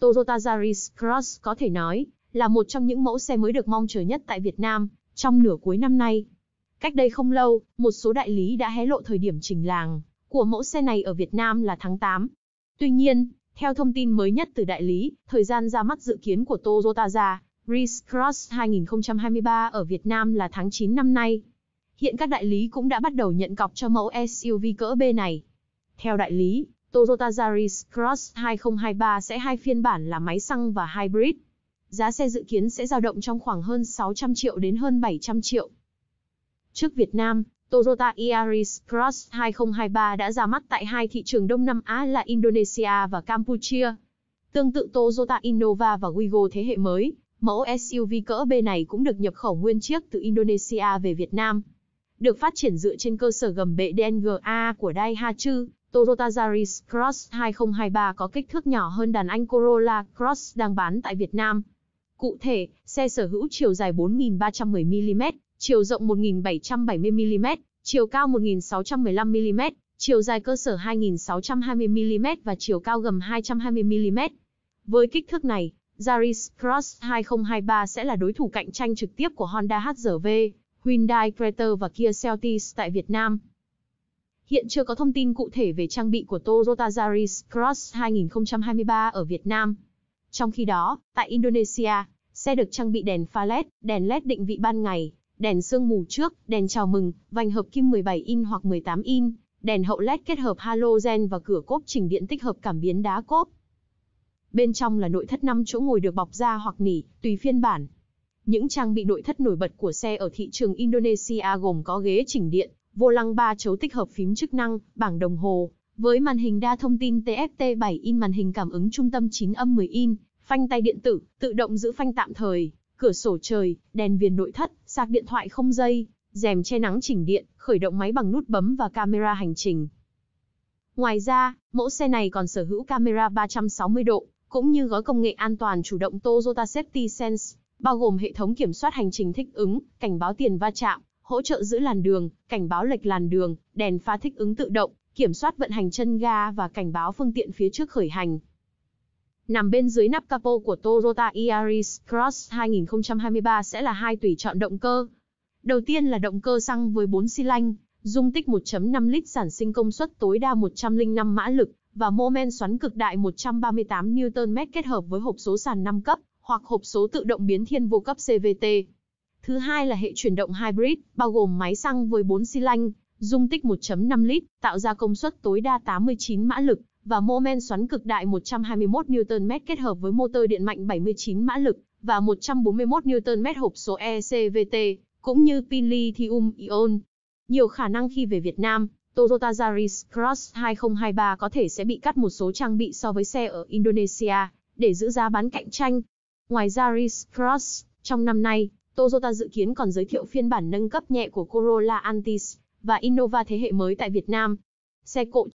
Toyota Yaris Cross có thể nói là một trong những mẫu xe mới được mong chờ nhất tại Việt Nam trong nửa cuối năm nay. Cách đây không lâu, một số đại lý đã hé lộ thời điểm chỉnh làng của mẫu xe này ở Việt Nam là tháng 8. Tuy nhiên, theo thông tin mới nhất từ đại lý, thời gian ra mắt dự kiến của Toyota Yaris Cross 2023 ở Việt Nam là tháng 9 năm nay. Hiện các đại lý cũng đã bắt đầu nhận cọc cho mẫu SUV cỡ B này. Theo đại lý, Toyota Yaris Cross 2023 sẽ hai phiên bản là máy xăng và hybrid. Giá xe dự kiến sẽ dao động trong khoảng hơn 600 triệu đến hơn 700 triệu. Trước Việt Nam, Toyota Yaris Cross 2023 đã ra mắt tại hai thị trường Đông Nam Á là Indonesia và Campuchia. Tương tự Toyota Innova và Wigo thế hệ mới, mẫu SUV cỡ B này cũng được nhập khẩu nguyên chiếc từ Indonesia về Việt Nam. Được phát triển dựa trên cơ sở gầm bệ DNGA của Daihatsu, Toyota Yaris Cross 2023 có kích thước nhỏ hơn đàn anh Corolla Cross đang bán tại Việt Nam. Cụ thể, xe sở hữu chiều dài 4.310mm, chiều rộng 1.770mm, chiều cao 1.615mm, chiều dài cơ sở 2.620mm và chiều cao gầm 220mm. Với kích thước này, Yaris Cross 2023 sẽ là đối thủ cạnh tranh trực tiếp của Honda HR-V, Hyundai Creta và Kia Celtis tại Việt Nam. Hiện chưa có thông tin cụ thể về trang bị của Toyota Yaris Cross 2023 ở Việt Nam. Trong khi đó, tại Indonesia, xe được trang bị đèn pha LED, đèn LED định vị ban ngày, đèn sương mù trước, đèn chào mừng, vành hợp kim 17 in hoặc 18 in, đèn hậu LED kết hợp halogen và cửa cốp chỉnh điện tích hợp cảm biến đá cốp. Bên trong là nội thất 5 chỗ ngồi được bọc da hoặc nỉ, tùy phiên bản. Những trang bị nội thất nổi bật của xe ở thị trường Indonesia gồm có ghế chỉnh điện, vô lăng ba chấu tích hợp phím chức năng, bảng đồng hồ, với màn hình đa thông tin TFT 7 in màn hình cảm ứng trung tâm 9 âm 10 in, phanh tay điện tử, tự động giữ phanh tạm thời, cửa sổ trời, đèn viền nội thất, sạc điện thoại không dây, rèm che nắng chỉnh điện, khởi động máy bằng nút bấm và camera hành trình. Ngoài ra, mẫu xe này còn sở hữu camera 360 độ, cũng như gói công nghệ an toàn chủ động Toyota Safety Sense, bao gồm hệ thống kiểm soát hành trình thích ứng, cảnh báo tiền va chạm, hỗ trợ giữ làn đường, cảnh báo lệch làn đường, đèn pha thích ứng tự động, kiểm soát vận hành chân ga và cảnh báo phương tiện phía trước khởi hành. Nằm bên dưới nắp capo của Toyota Yaris Cross 2023 sẽ là hai tùy chọn động cơ. Đầu tiên là động cơ xăng với 4 xi lanh, dung tích 1.5 lít sản sinh công suất tối đa 105 mã lực và mô men xoắn cực đại 138 Nm kết hợp với hộp số sàn 5 cấp hoặc hộp số tự động biến thiên vô cấp CVT. Thứ hai là hệ chuyển động hybrid, bao gồm máy xăng với 4 xi lanh, dung tích 1.5 lít, tạo ra công suất tối đa 89 mã lực và mô men xoắn cực đại 121 Nm kết hợp với motor điện mạnh 79 mã lực và 141 Nm hộp số ECVT, cũng như pin lithium ion. Nhiều khả năng khi về Việt Nam, Toyota Yaris Cross 2023 có thể sẽ bị cắt một số trang bị so với xe ở Indonesia để giữ giá bán cạnh tranh. Ngoài Yaris Cross, trong năm nay, Toyota dự kiến còn giới thiệu phiên bản nâng cấp nhẹ của Corolla Altis và Innova thế hệ mới tại Việt Nam. Xe cộ